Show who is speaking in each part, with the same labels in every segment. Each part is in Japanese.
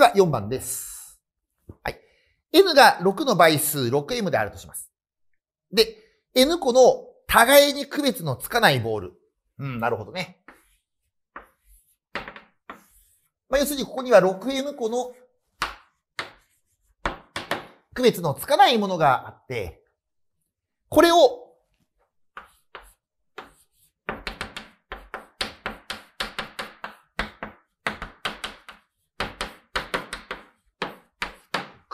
Speaker 1: では4番です。はい。n が6の倍数 6m であるとします。で、n 個の互いに区別のつかないボール。うん、なるほどね。まあ、要するにここには 6m 個の区別のつかないものがあって、これを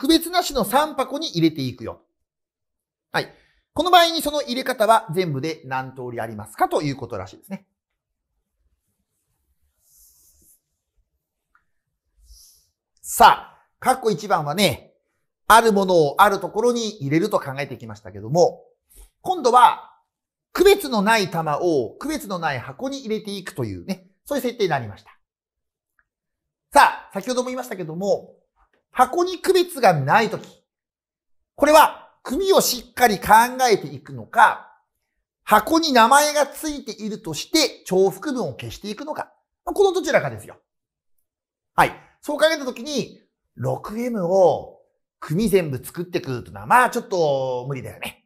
Speaker 1: 区別なしの3箱に入れていくよ。はい。この場合にその入れ方は全部で何通りありますかということらしいですね。さあ、カッコ1番はね、あるものをあるところに入れると考えてきましたけども、今度は区別のない玉を区別のない箱に入れていくというね、そういう設定になりました。さあ、先ほども言いましたけども、箱に区別がないとき、これは組をしっかり考えていくのか、箱に名前がついているとして重複文を消していくのか、このどちらかですよ。はい。そう考えたときに、6M を組全部作ってくるというのは、まあちょっと無理だよね。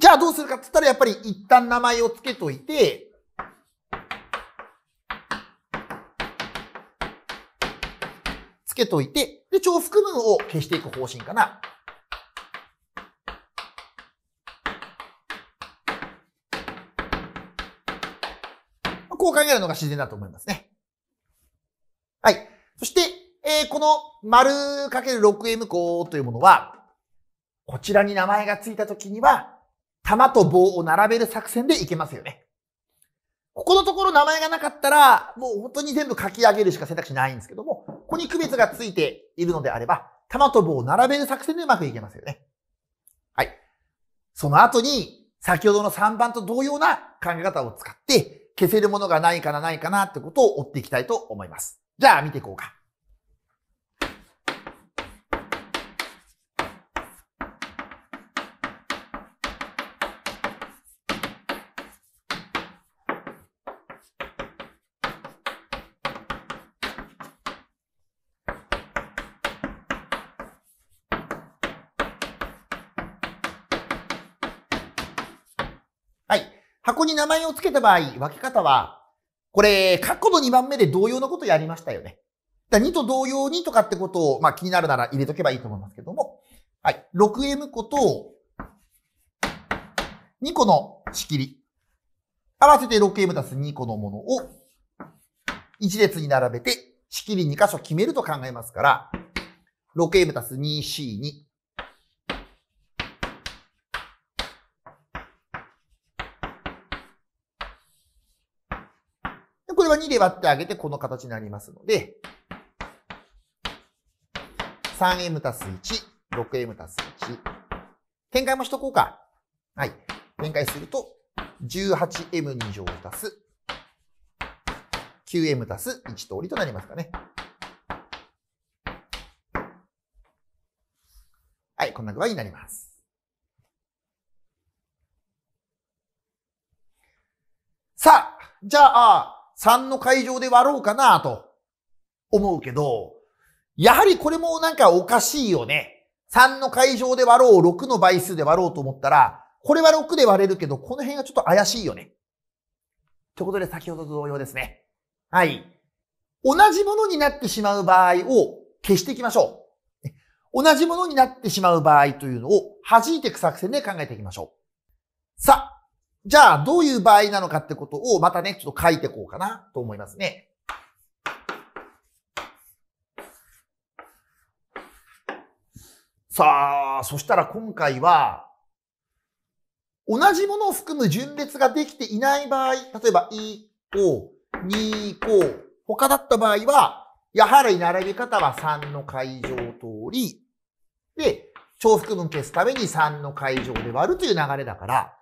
Speaker 1: じゃあどうするかって言ったら、やっぱり一旦名前を付けといて、けといて、で、重複分を消していく方針かな。こう考えるのが自然だと思いますね。はい。そして、えー、この丸かける 6m 項というものは、こちらに名前がついたときには、玉と棒を並べる作戦でいけますよね。ここのところ名前がなかったら、もう本当に全部書き上げるしか選択肢ないんですけども、ここに区別がついているのであれば、玉と棒を並べる作戦でうまくいけますよね。はい。その後に、先ほどの3番と同様な考え方を使って、消せるものがないかなないかなってことを追っていきたいと思います。じゃあ見ていこうか。箱に名前を付けた場合、分け方は、これ、過去の2番目で同様のことやりましたよね。だ2と同様にとかってことを、まあ気になるなら入れとけばいいと思いますけども、はい。6m 個と、2個の仕切り。合わせて 6m たす2個のものを、1列に並べて、仕切り2箇所決めると考えますから、6m たす 2C2。は2で割ってあげてこの形になりますので、3m たす1、6m たす1。展開もしとこうか。はい。展開すると、18m2 乗たす 9m たす1通りとなりますかね。はい、こんな具合になります。さあ、じゃあ、3の会場で割ろうかなと思うけど、やはりこれもなんかおかしいよね。3の会場で割ろう、6の倍数で割ろうと思ったら、これは6で割れるけど、この辺がちょっと怪しいよね。ということで先ほどと同様ですね。はい。同じものになってしまう場合を消していきましょう。同じものになってしまう場合というのを弾いていく作戦で考えていきましょう。さあ、じゃあ、どういう場合なのかってことを、またね、ちょっと書いてこうかなと思いますね。さあ、そしたら今回は、同じものを含む順列ができていない場合、例えば、1個、2個、他だった場合は、やはり並び方は3の階乗通り、で、重複分消すために3の階乗で割るという流れだから、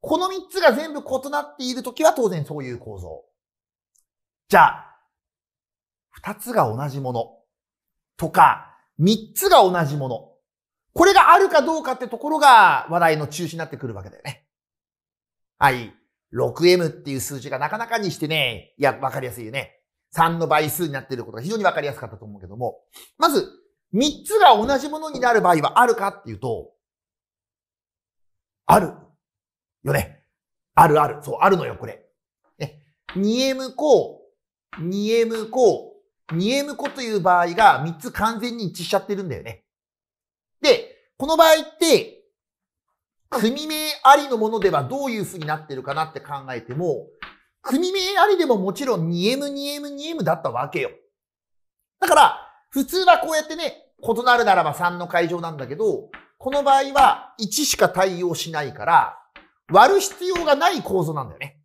Speaker 1: この三つが全部異なっているときは当然そういう構造。じゃあ、二つが同じものとか、三つが同じもの。これがあるかどうかってところが話題の中心になってくるわけだよね。はい。6M っていう数字がなかなかにしてね、いや、わかりやすいよね。3の倍数になっていることが非常にわかりやすかったと思うけども、まず、3つが同じものになる場合はあるかっていうと、ある。よね。あるある。そう、あるのよ、これ。ね。2M 項、2M 項、2M 項という場合が3つ完全に一致しちゃってるんだよね。で、この場合って、組名ありのものではどういう風になってるかなって考えても、組名ありでももちろん 2M2M2M だったわけよ。だから、普通はこうやってね、異なるならば3の会場なんだけど、この場合は1しか対応しないから、割る必要がない構造なんだよね。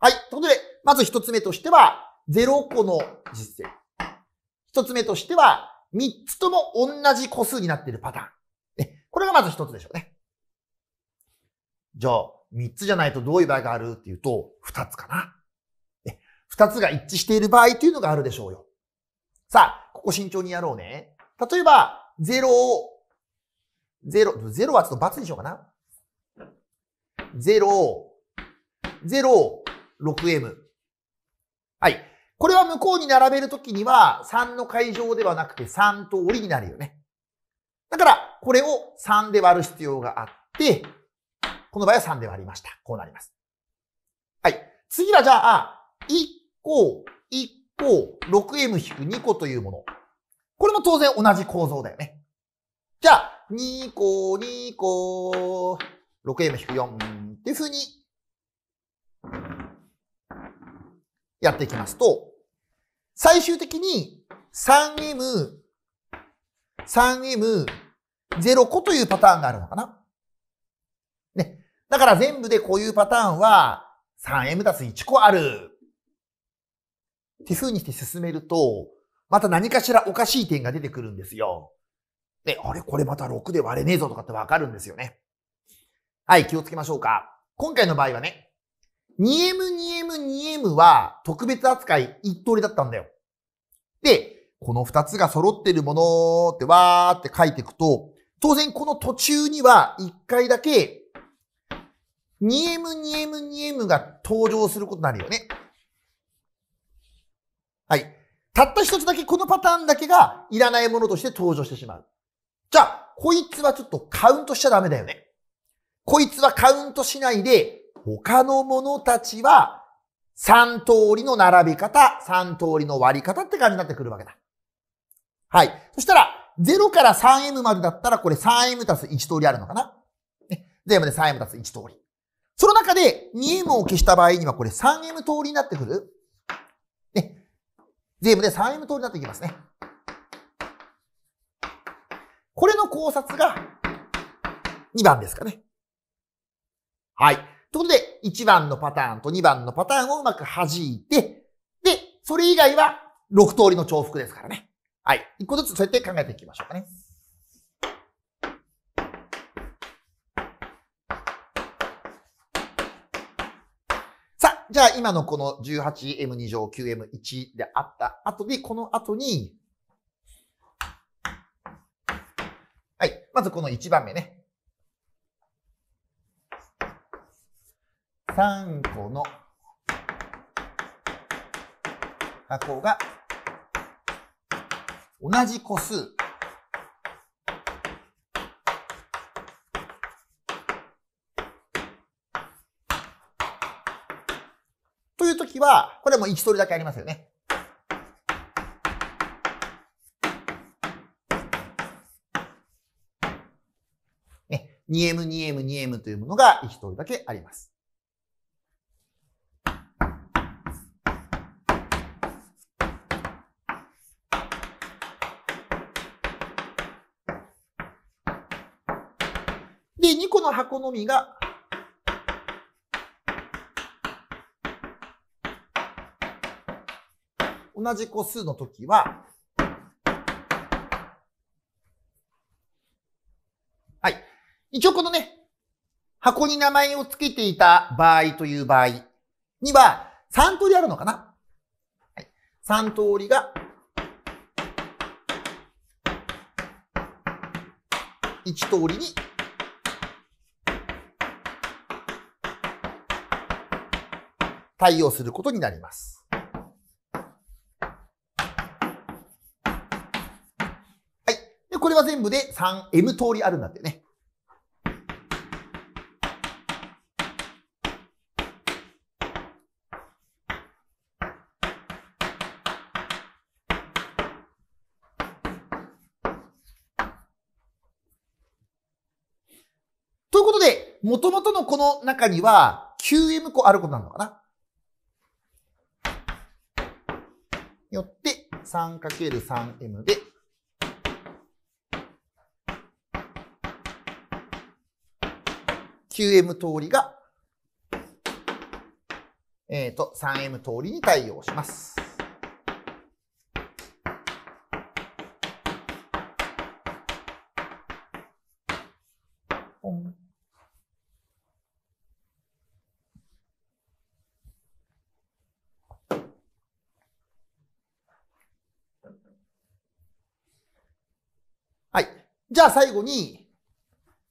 Speaker 1: はい。ということで、まず一つ目としては、0個の実践。一つ目としては、三つとも同じ個数になっているパターン。ね、これがまず一つでしょうね。じゃあ、三つじゃないとどういう場合があるっていうと、二つかな。二つが一致している場合というのがあるでしょうよ。さあ、ここ慎重にやろうね。例えば、0を、0、0はちょっと×にしようかな。006M。はい。これは向こうに並べるときには3の階乗ではなくて3通りになるよね。だから、これを3で割る必要があって、この場合は3で割りました。こうなります。はい。次はじゃあ、1個、1個、6m-2 個というもの。これも当然同じ構造だよね。じゃあ、2個、2個、6m-4、っていうふうにやっていきますと、最終的に 3M、3M、0個というパターンがあるのかな。ね。だから全部でこういうパターンは 3M たす1個ある。っていう風にして進めると、また何かしらおかしい点が出てくるんですよ。で、あれこれまた6で割れねえぞとかってわかるんですよね。はい、気をつけましょうか。今回の場合はね、2M2M2M は特別扱い1通りだったんだよ。で、この2つが揃ってるものってわーって書いていくと、当然この途中には1回だけ 2M2M2M が登場することになるよね。はい。たった一つだけこのパターンだけがいらないものとして登場してしまう。じゃあ、こいつはちょっとカウントしちゃダメだよね。こいつはカウントしないで、他の者たちは3通りの並び方、3通りの割り方って感じになってくるわけだ。はい。そしたら、0から 3m までだったら、これ 3m たす1通りあるのかな、ね、全部で 3m たす1通り。その中で 2m を消した場合には、これ 3m 通りになってくる。ね。全部で 3m 通りになってきますね。これの考察が2番ですかね。はい。ということで、1番のパターンと2番のパターンをうまく弾いて、で、それ以外は6通りの重複ですからね。はい。1個ずつそうやって考えていきましょうかね。さあ、じゃあ今のこの 18m2 乗 9m1 であった後で、この後に、はい。まずこの1番目ね。3個の箱が同じ個数というときは、これも1通りだけありますよね。ね 2M、2M、2M というものが1通りだけあります。個の箱のみが、同じ個数の時は、はい。一応このね、箱に名前を付けていた場合という場合には、3通りあるのかな、はい、?3 通りが、1通りに対応することになります。はい。で、これは全部で 3M 通りあるんだってね。ということで、元々のこの中には 9M 個あることなのかなよって 3×3m で、9m 通りが、えっ、ー、と、3m 通りに対応します。じゃあ最後に、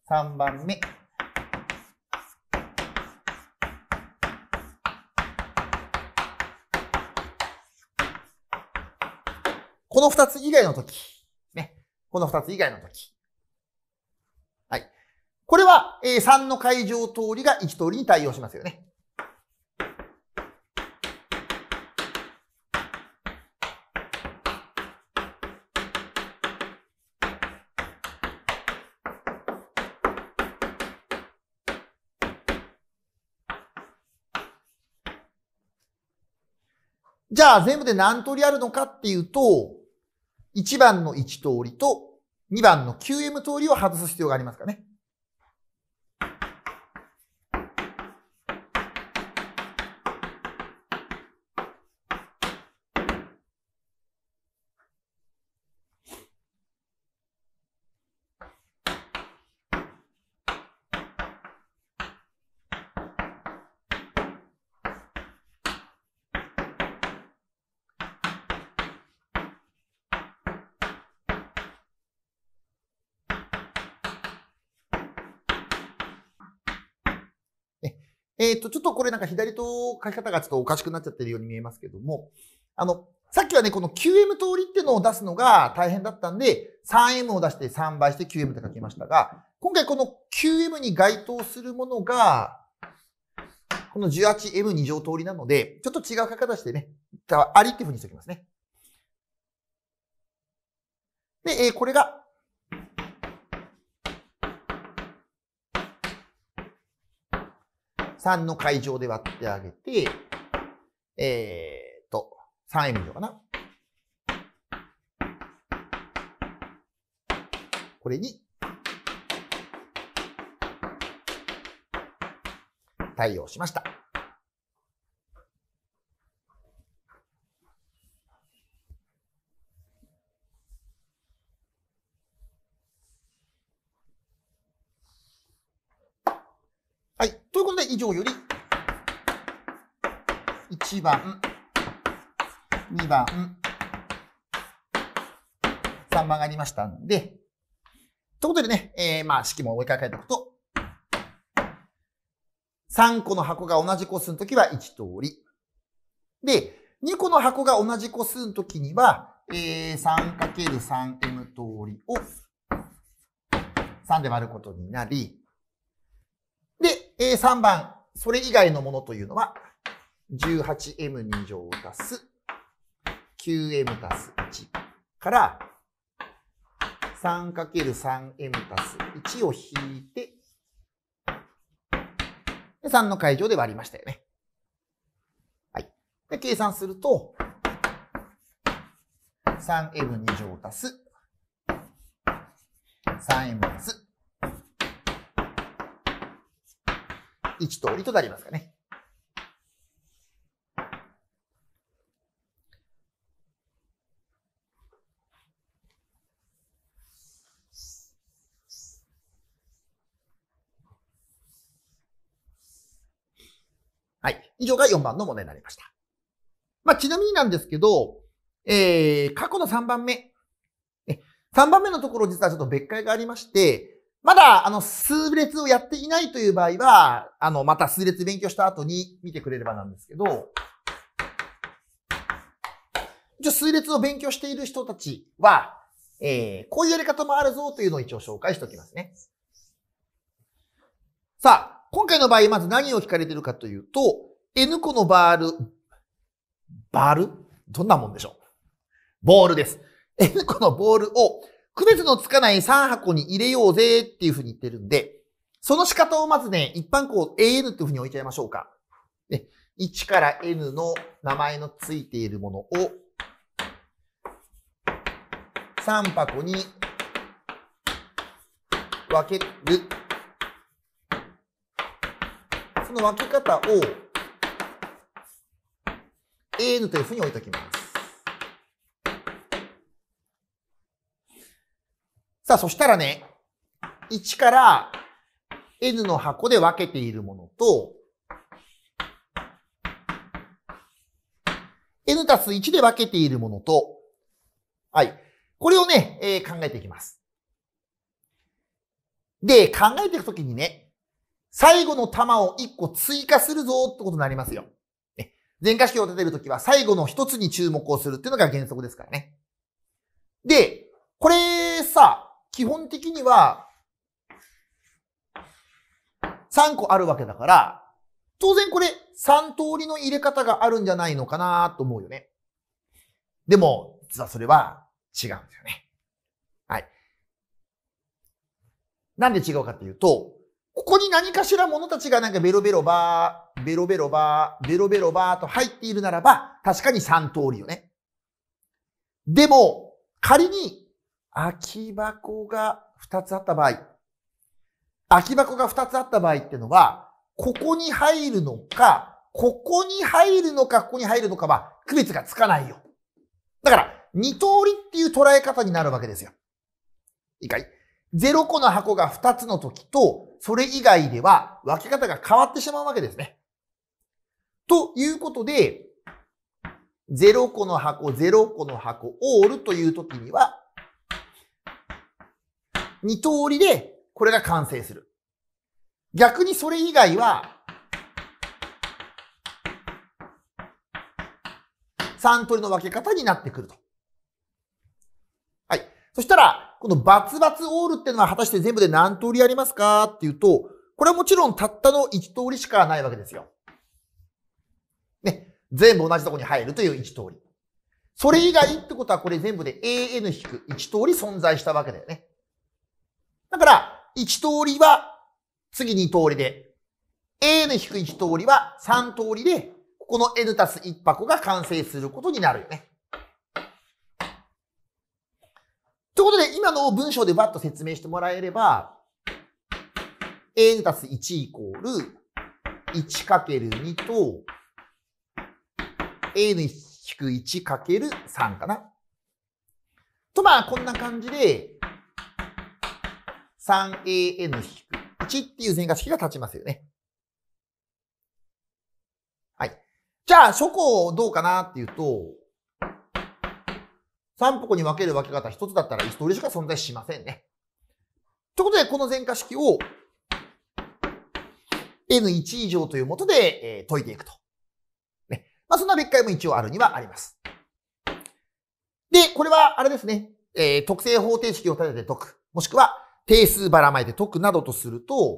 Speaker 1: 3番目。この2つ以外の時。ね。この2つ以外の時。はい。これは、え3の会場通りが1通りに対応しますよね。じゃあ全部で何通りあるのかっていうと、1番の1通りと2番の QM 通りを外す必要がありますかね。えっ、ー、と、ちょっとこれなんか左と書き方がちょっとおかしくなっちゃってるように見えますけども、あの、さっきはね、この QM 通りっていうのを出すのが大変だったんで、3M を出して3倍して QM って書きましたが、今回この QM に該当するものが、この 18M2 乗通りなので、ちょっと違う書き方してね、ありっていうふうにしておきますね。で、えー、これが3の階乗で割ってあげて、えー、っと、3M 乗かな。これに、対応しました。条より1番2番3番がありましたんで、ということでね、えー、まあ式も追いかけておくと、3個の箱が同じ個数の時は1通り。で、2個の箱が同じ個数の時には、え 3×3m 通りを3で割ることになり、3番、それ以外のものというのは、18m2 乗足す 9m 足す1から 3×3m 足す1を引いて、で3の解乗で割りましたよね。はい。で、計算すると、3m2 乗足す 3m 足す1通りとなりますかね。はい。以上が4番の問題になりました。まあ、ちなみになんですけど、えー、過去の3番目。3番目のところ実はちょっと別解がありまして、まだ、あの、数列をやっていないという場合は、あの、また数列勉強した後に見てくれればなんですけど、一応数列を勉強している人たちは、えー、こういうやり方もあるぞというのを一応紹介しておきますね。さあ、今回の場合、まず何を聞かれているかというと、N 個のバール、バールどんなもんでしょうボールです。N 個のボールを区別のつかない3箱に入れようぜっていうふうに言ってるんで、その仕方をまずね、一般項 AN っていうふうに置いちゃいましょうか。1から N の名前のついているものを3箱に分ける。その分け方を AN というふうに置いときます。さあ、そしたらね、1から N の箱で分けているものと、N たす1で分けているものと、はい。これをね、えー、考えていきます。で、考えていくときにね、最後の玉を1個追加するぞってことになりますよ。ね、前科式を立てるときは最後の1つに注目をするっていうのが原則ですからね。で、これさ、基本的には、3個あるわけだから、当然これ3通りの入れ方があるんじゃないのかなと思うよね。でも、実はそれは違うんですよね。はい。なんで違うかっていうと、ここに何かしら者たちがなんかベロベロバー、ベロベロバー、ベロベロバーと入っているならば、確かに3通りよね。でも、仮に空き箱が2つあった場合、空き箱が2つあった場合ってのは、ここに入るのか、ここに入るのか、ここに入るのかは区別がつかないよ。だから、二通りっていう捉え方になるわけですよ。いいかい ?0 個の箱が2つの時と、それ以外では分け方が変わってしまうわけですね。ということで、0個の箱、0個の箱、オールという時には、2通りでこれが完成する。逆にそれ以外は、3通りの分け方になってくると。はい。そしたら、このバツバツオールっていうのは果たして全部で何通りありますかっていうと、これはもちろんたったの1通りしかないわけですよ。ね。全部同じとこに入るという1通り。それ以外ってことはこれ全部で an-1 通り存在したわけだよね。だから、1通りは次2通りで、a の引く1通りは3通りで、ここの n たす1箱が完成することになるよね。ということで、今の文章でバッと説明してもらえれば、n たす1イコール1る2と、a の引く1る3かな。と、まあ、こんな感じで、3an 引く1っていう全化式が立ちますよね。はい。じゃあ、初項どうかなっていうと、三歩に分ける分け方一つだったら一通りしか存在しませんね。ということで、この全化式を n1 以上というもとで、え解いていくと。ね。まあ、そんな別解も一応あるにはあります。で、これはあれですね。えー、特性方程式を立てて解く。もしくは、定数ばらまいて解くなどとすると、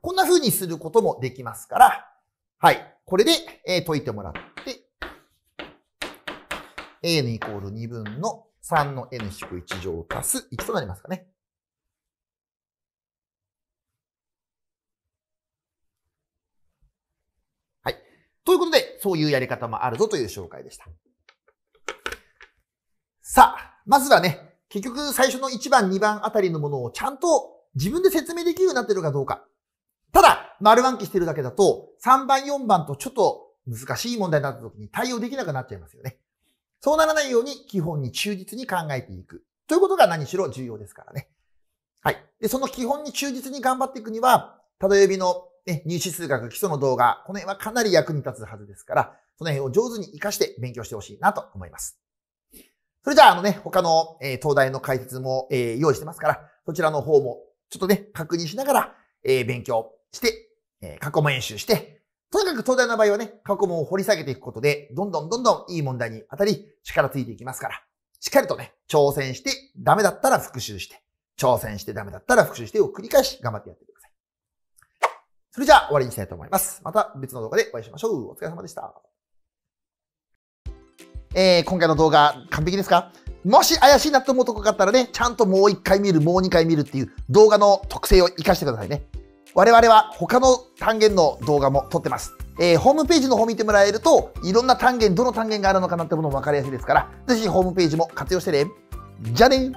Speaker 1: こんな風にすることもできますから、はい。これで、え解いてもらって、n イコール2分の3の n-1 乗足す1となりますかね。はい。ということで、そういうやり方もあるぞという紹介でした。さあ、まずはね、結局最初の1番、2番あたりのものをちゃんと自分で説明できるようになってるかどうか。ただ、丸暗記してるだけだと、3番、4番とちょっと難しい問題になった時に対応できなくなっちゃいますよね。そうならないように基本に忠実に考えていく。ということが何しろ重要ですからね。はい。で、その基本に忠実に頑張っていくには、ただ指のね、入試数学基礎の動画、この辺はかなり役に立つはずですから、その辺を上手に活かして勉強してほしいなと思います。それじゃあ、あのね、他の、え東大の解説も、え用意してますから、そちらの方もちょっとね、確認しながら、え勉強して、え過去も演習して、とにかく東大の場合はね、過去も掘り下げていくことで、どんどんどんどんいい問題に当たり、力ついていきますから、しっかりとね、挑戦して、ダメだったら復習して、挑戦してダメだったら復習してを繰り返し頑張ってやってください。それじゃあ終わりにしたいと思います。また別の動画でお会いしましょう。お疲れ様でした。えー、今回の動画完璧ですかもし怪しいなと思うとこがあったらね、ちゃんともう一回見る、もう二回見るっていう動画の特性を活かしてくださいね。我々は他の単元の動画も撮ってます。えー、ホームページの方見てもらえると、いろんな単元、どの単元があるのかなってものも分かりやすいですから、ぜひホームページも活用してね。じゃあね